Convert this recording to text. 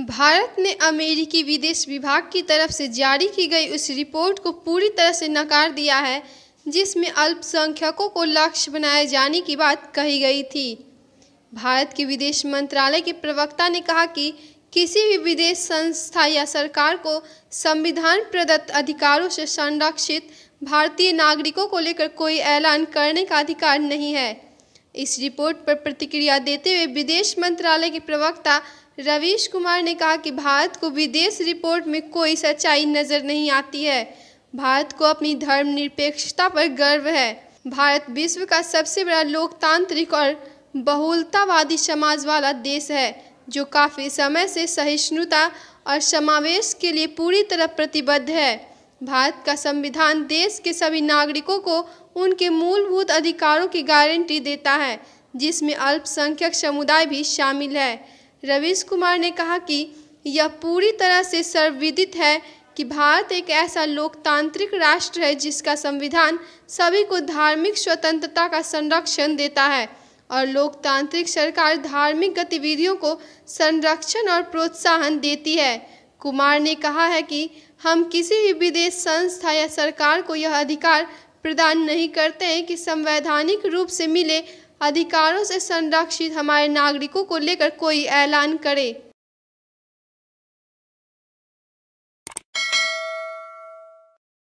भारत ने अमेरिकी विदेश विभाग की तरफ से जारी की गई उस रिपोर्ट को पूरी तरह से नकार दिया है जिसमें अल्पसंख्यकों को लक्ष्य बनाए जाने की बात कही गई थी भारत के विदेश मंत्रालय के प्रवक्ता ने कहा कि किसी भी विदेश संस्था या सरकार को संविधान प्रदत्त अधिकारों से संरक्षित भारतीय नागरिकों को लेकर कोई ऐलान करने का अधिकार नहीं है इस रिपोर्ट पर प्रतिक्रिया देते हुए विदेश मंत्रालय के प्रवक्ता रवीश कुमार ने कहा कि भारत को विदेश रिपोर्ट में कोई सच्चाई नज़र नहीं आती है भारत को अपनी धर्मनिरपेक्षता पर गर्व है भारत विश्व का सबसे बड़ा लोकतांत्रिक और बहुलतावादी समाज वाला देश है जो काफ़ी समय से सहिष्णुता और समावेश के लिए पूरी तरह प्रतिबद्ध है भारत का संविधान देश के सभी नागरिकों को उनके मूलभूत अधिकारों की गारंटी देता है जिसमें अल्पसंख्यक समुदाय भी शामिल है रवीश कुमार ने कहा कि यह पूरी तरह से सर्वविदित है कि भारत एक ऐसा लोकतांत्रिक राष्ट्र है जिसका संविधान सभी को धार्मिक स्वतंत्रता का संरक्षण देता है और लोकतांत्रिक सरकार धार्मिक गतिविधियों को संरक्षण और प्रोत्साहन देती है कुमार ने कहा है कि हम किसी भी विदेश संस्था या सरकार को यह अधिकार प्रदान नहीं करते हैं कि संवैधानिक रूप से मिले अधिकारों से संरक्षित हमारे नागरिकों को लेकर कोई ऐलान करे